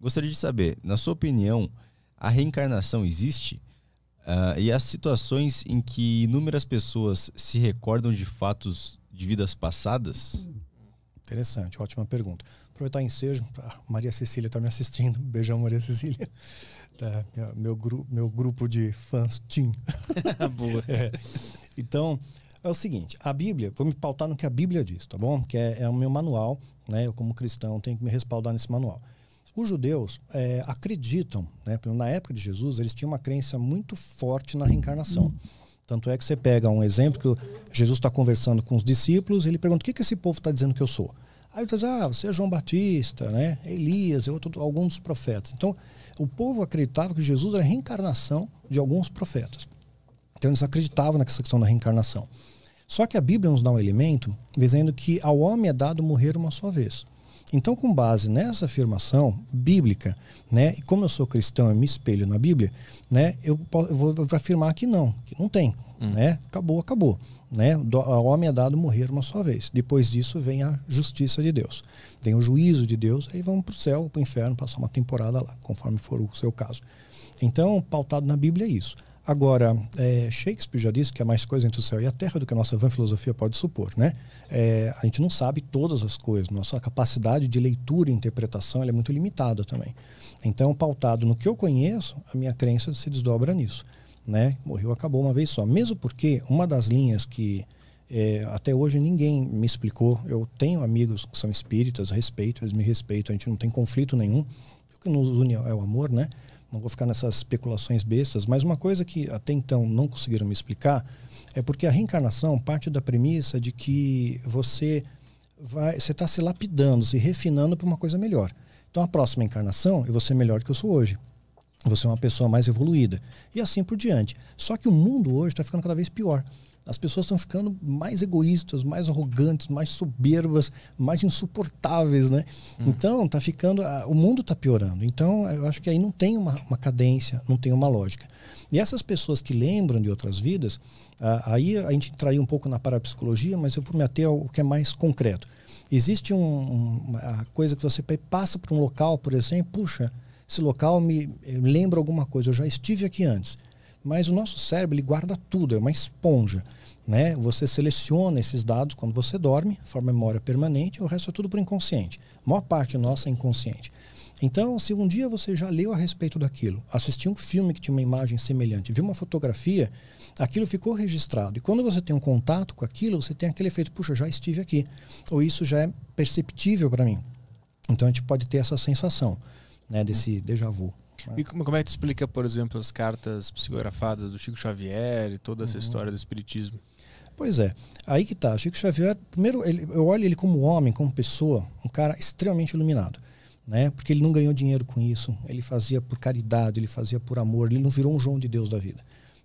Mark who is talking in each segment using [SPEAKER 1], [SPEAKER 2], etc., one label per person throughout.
[SPEAKER 1] Gostaria de saber, na sua opinião, a reencarnação existe? Uh, e as situações em que inúmeras pessoas se recordam de fatos de vidas passadas? Interessante, ótima pergunta. Aproveitar ensejo, a Maria Cecília está me assistindo. Beijão, Maria Cecília. Tá, meu, meu, gru, meu grupo de fãs Tim. Boa. É. Então, é o seguinte: a Bíblia, vou me pautar no que a Bíblia diz, tá bom? Que é, é o meu manual, né? Eu, como cristão, tenho que me respaldar nesse manual. Os judeus é, acreditam, né? na época de Jesus, eles tinham uma crença muito forte na reencarnação. Tanto é que você pega um exemplo que Jesus está conversando com os discípulos, ele pergunta: o que, que esse povo está dizendo que eu sou? Aí você diz: ah, você é João Batista, né? Elias, outro, alguns dos profetas. Então, o povo acreditava que Jesus era a reencarnação de alguns profetas. Então, eles acreditavam nessa questão da reencarnação. Só que a Bíblia nos dá um elemento dizendo que ao homem é dado morrer uma só vez. Então, com base nessa afirmação bíblica, né, e como eu sou cristão e me espelho na Bíblia, né, eu, vou, eu vou afirmar que não, que não tem, hum. né? Acabou, acabou, né? o homem é dado morrer uma só vez. Depois disso vem a justiça de Deus, vem o juízo de Deus, aí vamos para o céu, para o inferno, passar uma temporada lá, conforme for o seu caso. Então, pautado na Bíblia é isso. Agora, é, Shakespeare já disse que há mais coisa entre o céu e a terra do que a nossa vã filosofia pode supor, né? É, a gente não sabe todas as coisas, nossa capacidade de leitura e interpretação é muito limitada também. Então, pautado no que eu conheço, a minha crença se desdobra nisso, né? Morreu, acabou uma vez só. Mesmo porque uma das linhas que é, até hoje ninguém me explicou, eu tenho amigos que são espíritas, respeito, eles me respeitam, a gente não tem conflito nenhum. O que nos une é o amor, né? não vou ficar nessas especulações bestas, mas uma coisa que até então não conseguiram me explicar é porque a reencarnação parte da premissa de que você vai, você está se lapidando, se refinando para uma coisa melhor. Então a próxima encarnação eu vou ser melhor do que eu sou hoje. Você é uma pessoa mais evoluída e assim por diante. Só que o mundo hoje está ficando cada vez pior. As pessoas estão ficando mais egoístas, mais arrogantes, mais soberbas, mais insuportáveis, né? Hum. Então, tá ficando. Ah, o mundo está piorando. Então, eu acho que aí não tem uma, uma cadência, não tem uma lógica. E essas pessoas que lembram de outras vidas, aí a gente entraria um pouco na parapsicologia, mas eu vou me ater ao que é mais concreto. Existe um, uma coisa que você passa para um local, por exemplo, puxa, esse local me eh, lembra alguma coisa, eu já estive aqui antes. Mas o nosso cérebro ele guarda tudo, é uma esponja. Né? Você seleciona esses dados quando você dorme, forma memória permanente, o resto é tudo para o inconsciente. A maior parte nossa é inconsciente. Então, se um dia você já leu a respeito daquilo, assistiu um filme que tinha uma imagem semelhante, viu uma fotografia, aquilo ficou registrado. E quando você tem um contato com aquilo, você tem aquele efeito, puxa, já estive aqui. Ou isso já é perceptível para mim. Então, a gente pode ter essa sensação né, desse uhum. déjà vu. É. E como é que tu explica, por exemplo, as cartas psicografadas do Chico Xavier e toda essa uhum. história do espiritismo? Pois é, aí que tá. Chico Xavier, primeiro, ele, eu olho ele como homem, como pessoa, um cara extremamente iluminado. Né? Porque ele não ganhou dinheiro com isso, ele fazia por caridade, ele fazia por amor, ele não virou um João de Deus da vida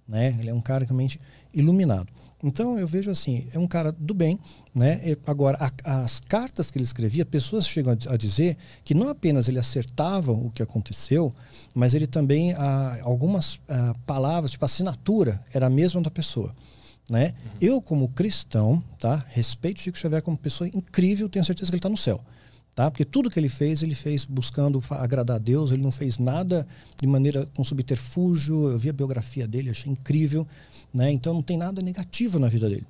[SPEAKER 1] né? Ele é um cara realmente iluminado. Então eu vejo assim, é um cara do bem, né? agora a, as cartas que ele escrevia, pessoas chegam a, a, dizer que não apenas ele acertava o que aconteceu, mas ele também a, ah, algumas ah, palavras, tipo assinatura, era a mesma da pessoa. Né? Uhum. Eu, como cristão, tá? respeito Chico Xavier como pessoa incrível, tenho certeza que ele está no céu. Tá? Porque tudo que ele fez, ele fez buscando agradar a Deus, ele não fez nada de maneira com subterfúgio. Eu vi a biografia dele, achei incrível. Né? Então não tem nada negativo na vida dele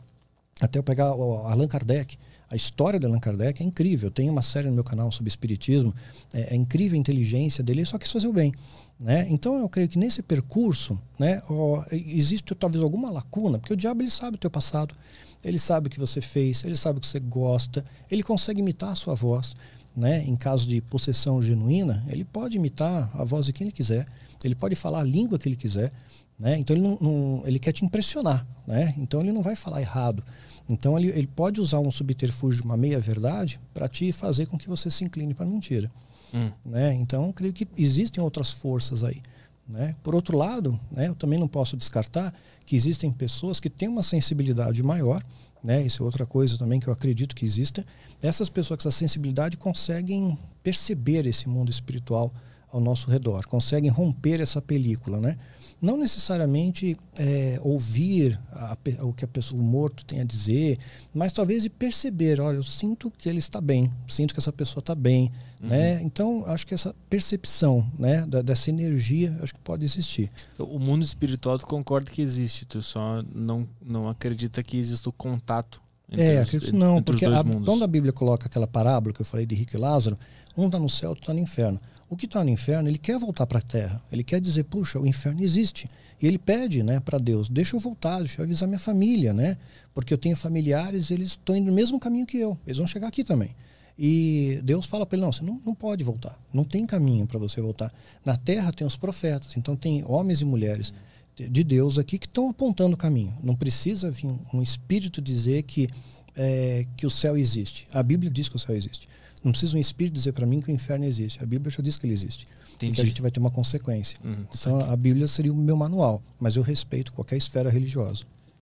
[SPEAKER 1] até eu pegar o Allan Kardec. A história de Allan Kardec é incrível. Eu tenho uma série no meu canal sobre espiritismo. É, é incrível a inteligência dele, só que fazer o bem. Né? Então eu creio que nesse percurso né, ó, existe talvez alguma lacuna, porque o diabo ele sabe o teu passado, ele sabe o que você fez, ele sabe o que você gosta, ele consegue imitar a sua voz né, em caso de possessão genuína, ele pode imitar a voz de quem ele quiser, ele pode falar a língua que ele quiser, né? Então ele, não, não, ele quer te impressionar, né? Então ele não vai falar errado. Então ele, ele pode usar um subterfúgio, uma meia verdade, para te fazer com que você se incline para a mentira, hum. né? Então creio que existem outras forças aí. Né? Por outro lado, né, eu também não posso descartar que existem pessoas que têm uma sensibilidade maior, né? isso é outra coisa também que eu acredito que exista. Essas pessoas com essa sensibilidade conseguem perceber esse mundo espiritual ao nosso redor, conseguem romper essa película, né? Não necessariamente é, ouvir a, o que a pessoa, o morto tem a dizer, mas talvez de perceber, olha, eu sinto que ele está bem, sinto que essa pessoa está bem, uhum. né? Então, acho que essa percepção, né, da, dessa energia, acho que pode existir. O mundo espiritual tu concorda que existe, tu só não, não acredita que exista o contato é, os, não, porque a, quando a Bíblia coloca aquela parábola que eu falei de rico e Lázaro, um está no céu, outro está no inferno. O que está no inferno, ele quer voltar para a terra. Ele quer dizer, puxa, o inferno existe. E ele pede né, para Deus, deixa eu voltar, deixa eu avisar minha família, né? Porque eu tenho familiares, eles estão indo no mesmo caminho que eu. Eles vão chegar aqui também. E Deus fala para ele: não, você não, não pode voltar. Não tem caminho para você voltar. Na terra tem os profetas, então tem homens e mulheres de Deus aqui que estão apontando o caminho. Não precisa vir um espírito dizer que, é, que o céu existe. A Bíblia diz que o céu existe. Não precisa um espírito dizer para mim que o inferno existe. A Bíblia já diz que ele existe. Entendi. E que a gente vai ter uma consequência. Hum, então, a Bíblia seria o meu manual, mas eu respeito qualquer esfera religiosa.